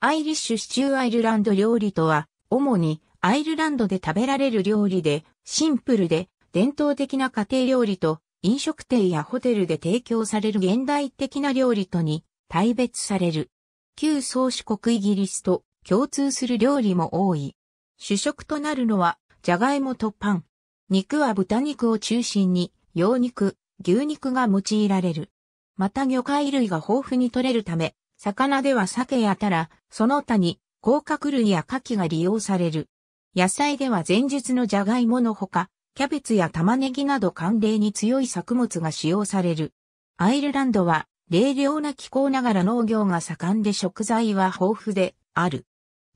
アイリッシュシチューアイルランド料理とは、主にアイルランドで食べられる料理で、シンプルで伝統的な家庭料理と、飲食店やホテルで提供される現代的な料理とに、大別される。旧宗主国イギリスと共通する料理も多い。主食となるのは、じゃがいもとパン。肉は豚肉を中心に、羊肉、牛肉が用いられる。また魚介類が豊富に取れるため、魚では鮭やたら、その他に、甲殻類や牡蠣が利用される。野菜では前述のジャガイモのほか、キャベツや玉ねぎなど寒冷に強い作物が使用される。アイルランドは、冷涼な気候ながら農業が盛んで食材は豊富である。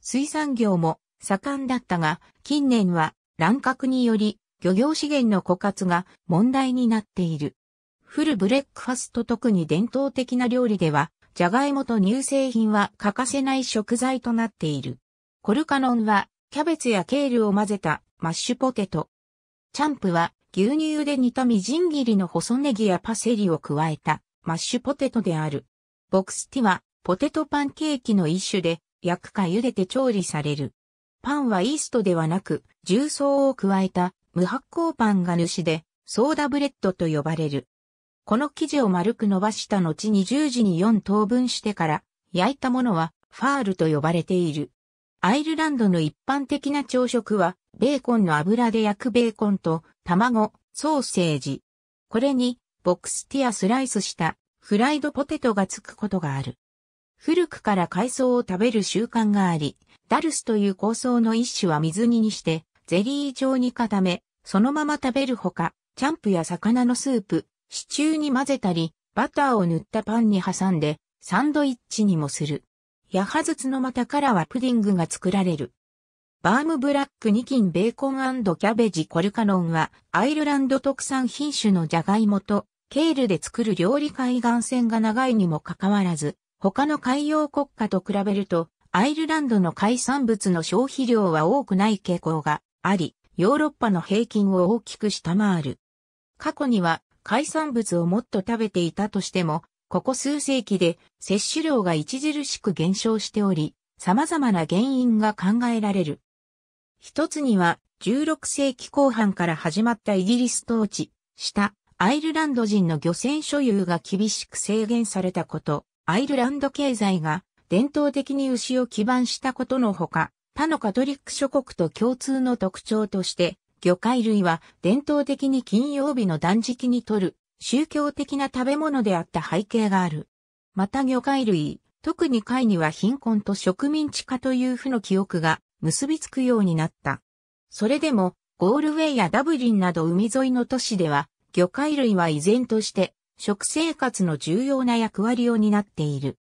水産業も盛んだったが、近年は乱獲により漁業資源の枯渇が問題になっている。フルブレックファスト特に伝統的な料理では、ジャガイモと乳製品は欠かせない食材となっている。コルカノンは、キャベツやケールを混ぜたマッシュポテト。チャンプは、牛乳で煮たみじん切りの細ネギやパセリを加えたマッシュポテトである。ボクスティは、ポテトパンケーキの一種で、焼くか茹でて調理される。パンはイーストではなく、重曹を加えた無発酵パンが主で、ソーダブレッドと呼ばれる。この生地を丸く伸ばした後に十字に4等分してから焼いたものはファールと呼ばれている。アイルランドの一般的な朝食はベーコンの油で焼くベーコンと卵、ソーセージ。これにボックスティアスライスしたフライドポテトがつくことがある。古くから海藻を食べる習慣があり、ダルスという香草の一種は水煮にしてゼリー状に固め、そのまま食べるほか、チャンプや魚のスープ、シチューに混ぜたり、バターを塗ったパンに挟んで、サンドイッチにもする。ヤハズツの股からはプディングが作られる。バームブラックニキンベーコンキャベジコルカノンは、アイルランド特産品種のジャガイモと、ケールで作る料理海岸線が長いにもかかわらず、他の海洋国家と比べると、アイルランドの海産物の消費量は多くない傾向があり、ヨーロッパの平均を大きく下回る。過去には海産物をもっと食べていたとしても、ここ数世紀で摂取量が著しく減少しており、様々な原因が考えられる。一つには、16世紀後半から始まったイギリス統治したアイルランド人の漁船所有が厳しく制限されたこと、アイルランド経済が伝統的に牛を基盤したことのほか、他のカトリック諸国と共通の特徴として、魚介類は伝統的に金曜日の断食にとる宗教的な食べ物であった背景がある。また魚介類、特に貝には貧困と植民地化という負の記憶が結びつくようになった。それでも、ゴールウェイやダブリンなど海沿いの都市では、魚介類は依然として食生活の重要な役割を担っている。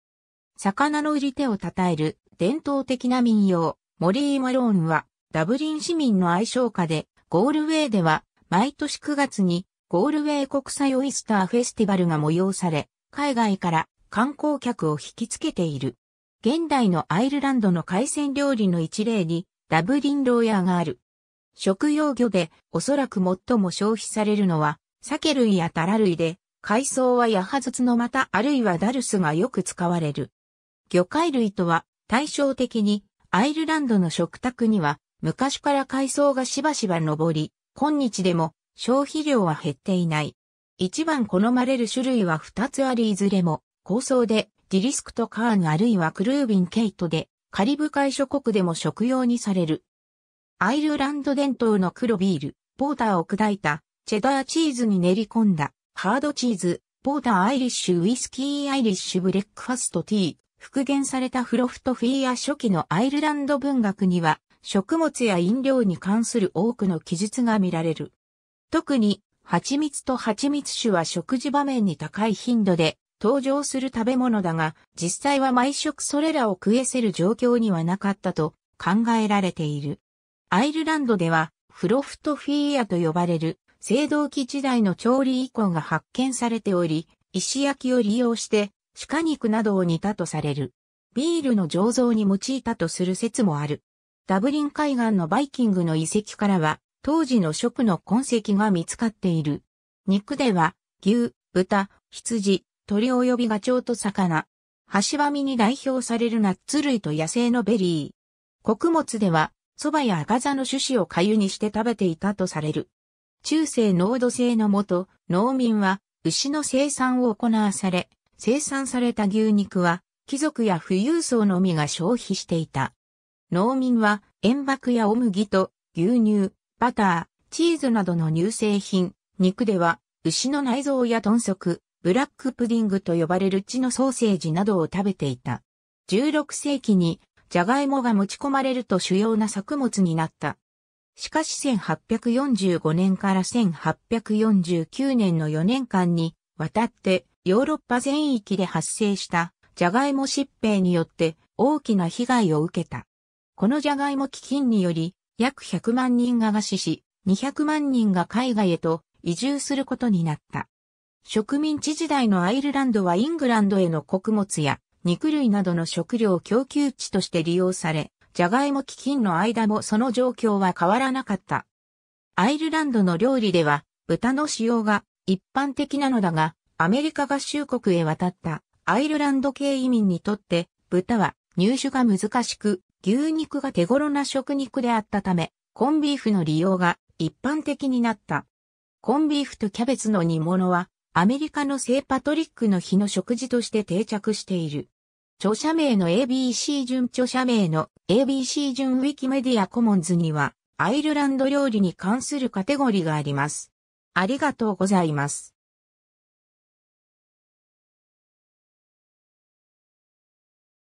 魚の売り手を称える伝統的な民謡、モリー・マローンはダブリン市民の愛称歌でゴールウェイでは、毎年9月にゴールウェイ国際オイスターフェスティバルが催され、海外から観光客を引きつけている。現代のアイルランドの海鮮料理の一例に、ダブリンローヤーがある。食用魚でおそらく最も消費されるのは、鮭類やタラ類で、海藻はヤハズツのまたあるいはダルスがよく使われる。魚介類とは対照的にアイルランドの食卓には昔から海藻がしばしば上り、今日でも消費量は減っていない。一番好まれる種類は二つありいずれも、高層でディリスクとカーンあるいはクルービンケイトで、カリブ海諸国でも食用にされる。アイルランド伝統の黒ビール、ポーターを砕いた、チェダーチーズに練り込んだ、ハードチーズ、ポーターアイリッシュウイスキーアイリッシュブレックファストティー、復元されたフロフトフィーア初期のアイルランド文学には、食物や飲料に関する多くの記述が見られる。特に、蜂蜜と蜂蜜酒は食事場面に高い頻度で登場する食べ物だが、実際は毎食それらを食えせる状況にはなかったと考えられている。アイルランドでは、フロフトフィーアと呼ばれる、青銅器時代の調理遺構が発見されており、石焼きを利用して、鹿肉などを煮たとされる。ビールの醸造に用いたとする説もある。ダブリン海岸のバイキングの遺跡からは、当時の食の痕跡が見つかっている。肉では、牛、豚、羊、鳥及びガチョウと魚。橋みに代表されるナッツ類と野生のベリー。穀物では、蕎麦や赤座の種子を粥にして食べていたとされる。中世濃度性のもと、農民は牛の生産を行わされ、生産された牛肉は貴族や富裕層のみが消費していた。農民は塩爆やお麦と牛乳、バター、チーズなどの乳製品、肉では牛の内臓や豚足、ブラックプディングと呼ばれる血のソーセージなどを食べていた。16世紀にジャガイモが持ち込まれると主要な作物になった。しかし1845年から1849年の4年間に渡ってヨーロッパ全域で発生したジャガイモ疾病によって大きな被害を受けた。このじゃがいも基金により、約100万人が餓死し、200万人が海外へと移住することになった。植民地時代のアイルランドはイングランドへの穀物や肉類などの食料供給地として利用され、ジャガイモ基金の間もその状況は変わらなかった。アイルランドの料理では豚の使用が一般的なのだが、アメリカ合衆国へ渡ったアイルランド系移民にとって豚は入手が難しく、牛肉が手頃な食肉であったため、コンビーフの利用が一般的になった。コンビーフとキャベツの煮物は、アメリカの聖パトリックの日の食事として定着している。著者名の ABC 順著者名の ABC 順ウィキメディアコモンズには、アイルランド料理に関するカテゴリーがあります。ありがとうございます。